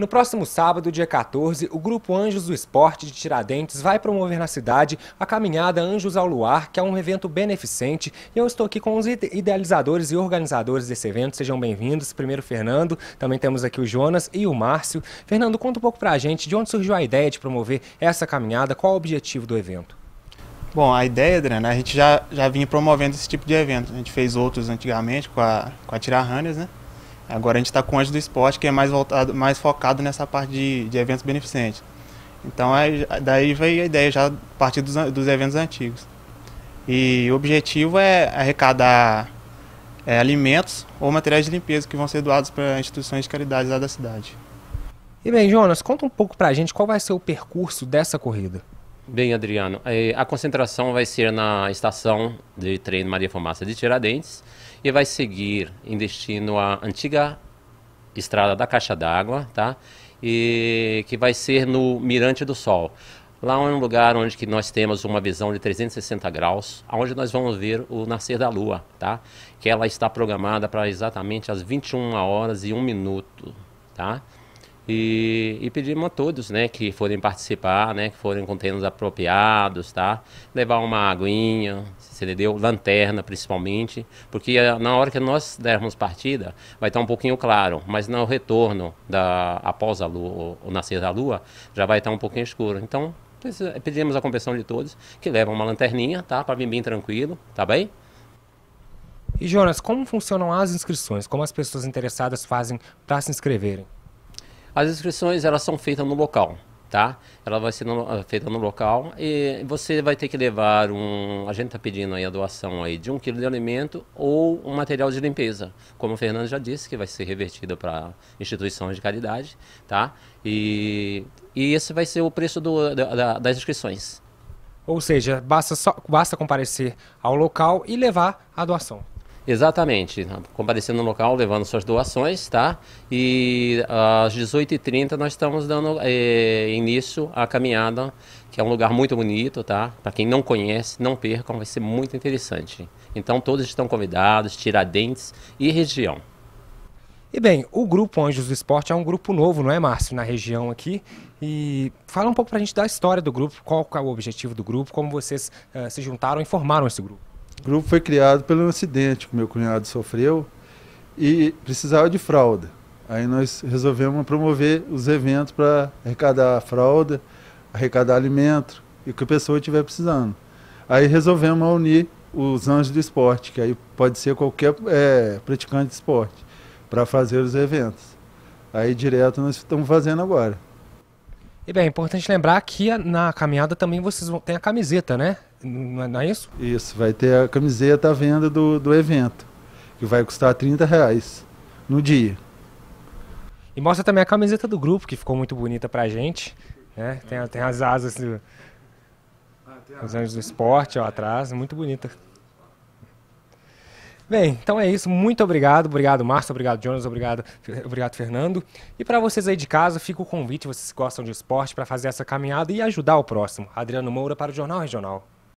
No próximo sábado, dia 14, o Grupo Anjos do Esporte de Tiradentes vai promover na cidade a caminhada Anjos ao Luar, que é um evento beneficente. E eu estou aqui com os idealizadores e organizadores desse evento. Sejam bem-vindos. Primeiro, Fernando. Também temos aqui o Jonas e o Márcio. Fernando, conta um pouco para a gente de onde surgiu a ideia de promover essa caminhada, qual o objetivo do evento? Bom, a ideia, Adriana, a gente já, já vinha promovendo esse tipo de evento. A gente fez outros antigamente com a, com a Tirarranas, né? Agora a gente está com o Anjo do Esporte, que é mais, voltado, mais focado nessa parte de, de eventos beneficentes. Então daí veio a ideia já a partir dos, dos eventos antigos. E o objetivo é arrecadar é, alimentos ou materiais de limpeza que vão ser doados para instituições de caridade lá da cidade. E bem, Jonas, conta um pouco para a gente qual vai ser o percurso dessa corrida. Bem, Adriano, é, a concentração vai ser na estação de trem Maria Fumaça de Tiradentes e vai seguir em destino à antiga estrada da Caixa d'Água, tá? E que vai ser no Mirante do Sol. Lá é um lugar onde que nós temos uma visão de 360 graus, onde nós vamos ver o nascer da lua, tá? Que ela está programada para exatamente às 21 horas e 1 minuto, tá? E, e pedimos a todos, né, que forem participar, né, que forem com tênis apropriados, tá? Levar uma aguinha, se deu Lanterna, principalmente, porque eh, na hora que nós dermos partida, vai estar tá um pouquinho claro, mas no retorno, da, após a lua, o nascer da lua, já vai estar tá um pouquinho escuro. Então, pedimos a compreensão de todos que levam uma lanterninha, tá? Para vir bem tranquilo, tá bem? E Jonas, como funcionam as inscrições? Como as pessoas interessadas fazem para se inscreverem? As inscrições elas são feitas no local, tá? Ela vai ser no, eh, feita no local e você vai ter que levar um. A gente está pedindo aí a doação aí de um quilo de alimento ou um material de limpeza, como o Fernando já disse, que vai ser revertido para instituições de caridade, tá? E, e esse vai ser o preço do, da, das inscrições. Ou seja, basta, só, basta comparecer ao local e levar a doação. Exatamente. Comparecendo no local, levando suas doações, tá? E ah, às 18h30 nós estamos dando é, início à caminhada, que é um lugar muito bonito, tá? Para quem não conhece, não percam, vai ser muito interessante. Então todos estão convidados, Tiradentes e região. E bem, o grupo Anjos do Esporte é um grupo novo, não é, Márcio, na região aqui. E fala um pouco para a gente da história do grupo, qual é o objetivo do grupo, como vocês uh, se juntaram e formaram esse grupo. O grupo foi criado pelo acidente que meu cunhado sofreu e precisava de fralda. Aí nós resolvemos promover os eventos para arrecadar fralda, arrecadar alimento e o que a pessoa estiver precisando. Aí resolvemos unir os anjos do esporte, que aí pode ser qualquer é, praticante de esporte, para fazer os eventos. Aí direto nós estamos fazendo agora. E bem, é importante lembrar que na caminhada também vocês vão ter a camiseta, né? É, não é isso? Isso, vai ter a camiseta à venda do, do evento, que vai custar 30 reais no dia. E mostra também a camiseta do grupo, que ficou muito bonita pra gente. Né? Tem, tem as asas do, ah, os anjos do esporte ó, atrás, muito bonita. Bem, então é isso. Muito obrigado. Obrigado, Márcio. Obrigado, Jonas. Obrigado, obrigado Fernando. E para vocês aí de casa, fica o convite, vocês gostam de esporte, para fazer essa caminhada e ajudar o próximo. Adriano Moura para o Jornal Regional.